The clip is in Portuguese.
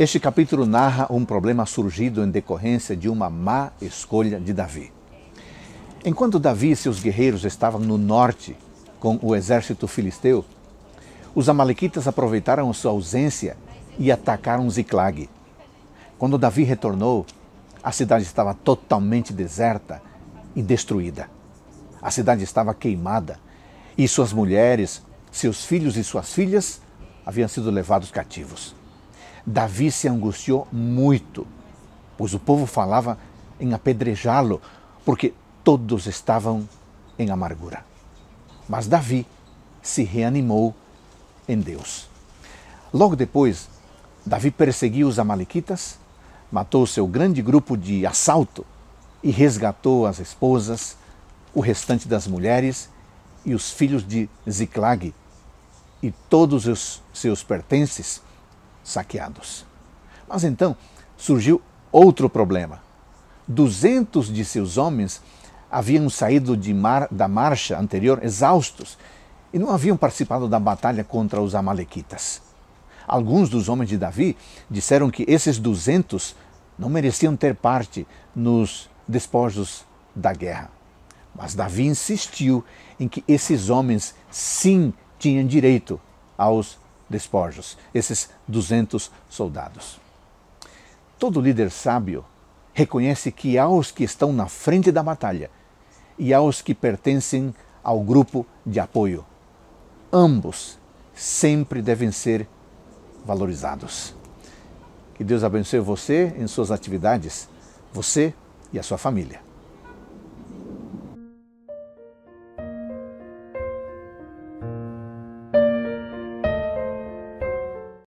Este capítulo narra um problema surgido em decorrência de uma má escolha de Davi. Enquanto Davi e seus guerreiros estavam no norte com o exército filisteu, os amalequitas aproveitaram sua ausência e atacaram Ziclag. Quando Davi retornou, a cidade estava totalmente deserta e destruída. A cidade estava queimada e suas mulheres, seus filhos e suas filhas haviam sido levados cativos. Davi se angustiou muito, pois o povo falava em apedrejá-lo, porque todos estavam em amargura. Mas Davi se reanimou em Deus. Logo depois, Davi perseguiu os Amalequitas, matou seu grande grupo de assalto e resgatou as esposas, o restante das mulheres e os filhos de Ziclag e todos os seus pertences saqueados. Mas então surgiu outro problema. Duzentos de seus homens haviam saído mar, da marcha anterior exaustos e não haviam participado da batalha contra os Amalequitas. Alguns dos homens de Davi disseram que esses duzentos não mereciam ter parte nos despojos da guerra. Mas Davi insistiu em que esses homens sim tinham direito aos despojos, esses 200 soldados. Todo líder sábio reconhece que há os que estão na frente da batalha e há os que pertencem ao grupo de apoio. Ambos sempre devem ser valorizados. Que Deus abençoe você em suas atividades, você e a sua família.